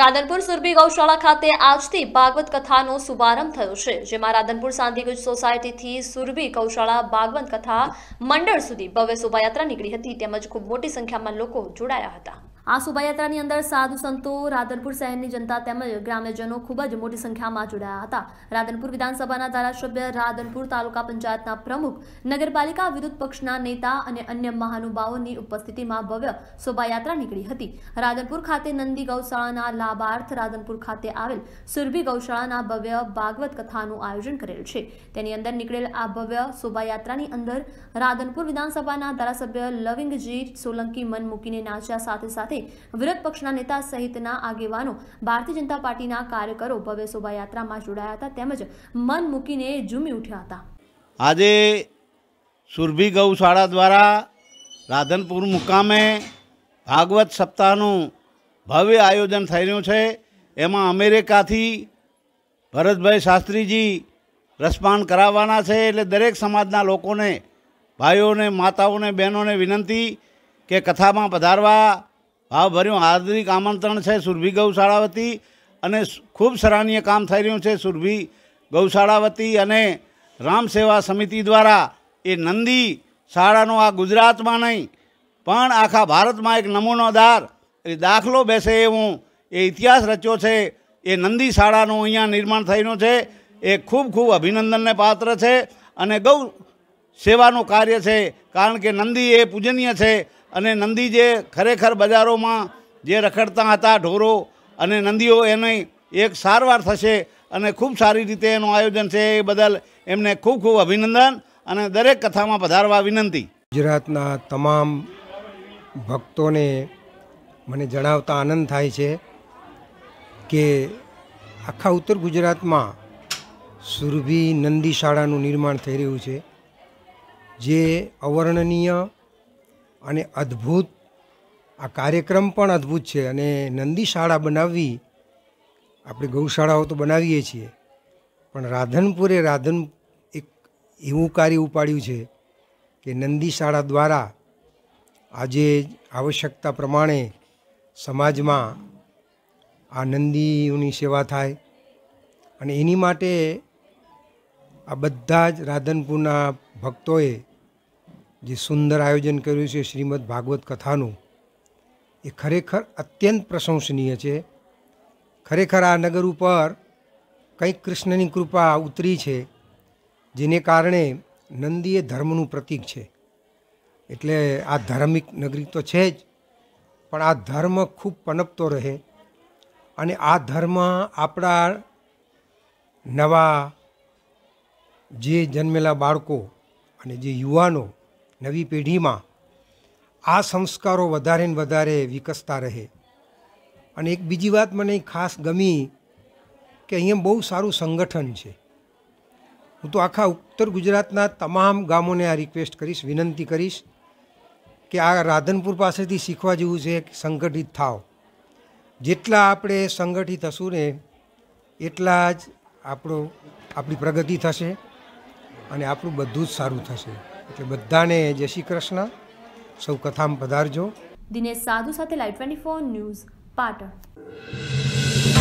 રાધનપુર સુરભી ગૌશાળા ખાતે આજથી ભાગવત કથાનો શુભારંભ થયો છે જેમાં રાધનપુર શાંતિગુજ સોસાયટીથી સુરભી ગૌશાળા ભાગવત કથા મંડળ સુધી ભવ્ય શોભાયાત્રા નીકળી હતી તેમજ ખૂબ મોટી સંખ્યામાં લોકો જોડાયા હતા આ શોભાયાત્રાની અંદર સાધુ સંતો રાધનપુર શહેરની જનતા તેમજ ગ્રામ્યજનો ખૂબ જ મોટી સંખ્યામાં જોડાયા હતા રાધનપુર વિધાનસભાના ધારાસભ્ય રાધનપુર તાલુકા પંચાયતના પ્રમુખ નગરપાલિકા વિરોધ પક્ષના નેતા અને અન્ય મહાનુભાવોની ઉપસ્થિતિમાં ભવ્ય શોભાયાત્રા નીકળી હતી રાધનપુર ખાતે નંદી ગૌશાળાના લાભાર્થ રાધનપુર ખાતે આવેલ સુરભી ગૌશાળાના ભવ્ય ભાગવત કથાનું આયોજન કરેલ છે તેની અંદર નીકળેલ આ ભવ્ય શોભાયાત્રાની અંદર રાધનપુર વિધાનસભાના ધારાસભ્ય લવિંગજી સોલંકી મન મૂકીને નાચ્યા સાથે સાથે અને વિરોધ પક્ષના નેતા સહિતના આગેવાનો ભારતીય જનતા પાર્ટીના કાર્યકરો ભવ્ય શોભાયાત્રામાં જોડાયા હતા તેમજ મન મૂકીને ઝૂમી ઉઠ્યા હતા આજે સુરભી ગૌશાળા દ્વારા રાધનપુર મુકામે ભાગવત સપ્તાહનું ભવ્ય આયોજન થઈ રહ્યું છે એમાં અમેરિકાથી ભરતભાઈ શાસ્ત્રીજી રસપાન કરાવવાના છે એટલે દરેક સમાજના લોકોને ભાઈઓને માતાઓને બહેનોને વિનંતી કે કથામાં પધારવા હા ભાવભર્યું હાર્દિક આમંત્રણ છે સુરભી ગૌશાળા વતી અને ખૂબ સરાહનીય કામ થઈ રહ્યું છે સુરભી ગૌશાળા વતી અને રામ સેવા સમિતિ દ્વારા એ નંદી શાળાનો આ ગુજરાતમાં નહીં પણ આખા ભારતમાં એક નમૂનોદાર દાખલો બેસે એવું એ ઇતિહાસ રચ્યો છે એ નંદી શાળાનું અહીંયા નિર્માણ થયેલું છે એ ખૂબ ખૂબ અભિનંદનને પાત્ર છે અને ગૌ સેવાનું કાર્ય છે કારણ કે નંદી એ પૂજનીય છે અને નંદી જે ખરેખર બજારોમાં જે રખડતા હતા ઢોરો અને નંદીઓ એને એક સારવાર થશે અને ખૂબ સારી રીતે એનું આયોજન છે એ બદલ એમને ખૂબ ખૂબ અભિનંદન અને દરેક કથામાં પધારવા વિનંતી ગુજરાતના તમામ ભક્તોને મને જણાવતા આનંદ થાય છે કે આખા ઉત્તર ગુજરાતમાં સુરભી નંદી શાળાનું નિર્માણ થઈ રહ્યું છે જે અવર્ણનીય અને અદ્ભુત આ કાર્યક્રમ પણ અદ્ભુત છે અને નંદી શાળા બનાવવી આપણે ગૌશાળાઓ તો બનાવીએ છીએ પણ રાધનપુરે રાધન એક એવું કાર્ય ઉપાડ્યું છે કે નંદી શાળા દ્વારા આજે આવશ્યકતા પ્રમાણે સમાજમાં આ નંદીઓની સેવા થાય અને એની માટે આ બધા જ રાધનપુરના ભક્તોએ જે સુંદર આયોજન કર્યું છે શ્રીમદ ભાગવત કથાનું એ ખરેખર અત્યંત પ્રશંસનીય છે ખરેખર આ નગર ઉપર કંઈક કૃષ્ણની કૃપા ઉતરી છે જેને કારણે નંદી એ ધર્મનું પ્રતીક છે એટલે આ ધાર્મિક નગરી તો છે જ પણ આ ધર્મ ખૂબ પનપતો રહે અને આ ધર્મ આપણા નવા જે જન્મેલા બાળકો અને જે યુવાનો નવી પેઢીમાં આ સંસ્કારો વધારે ને વધારે વિકસતા રહે અને એક બીજી વાત મને ખાસ ગમી કે અહીંયા બહુ સારું સંગઠન છે હું તો આખા ઉત્તર ગુજરાતના તમામ ગામોને આ રિક્વેસ્ટ કરીશ વિનંતી કરીશ કે આ રાધનપુર પાસેથી શીખવા જેવું છે સંગઠિત થાવ જેટલા આપણે સંગઠિત હશું ને એટલા જ આપણો આપણી પ્રગતિ થશે અને આપણું બધું જ સારું થશે એટલે બધાને જય શ્રી કૃષ્ણ સૌ કથામાં પધારજો દિનેશ સાધુ સાથે live twenty four news Patan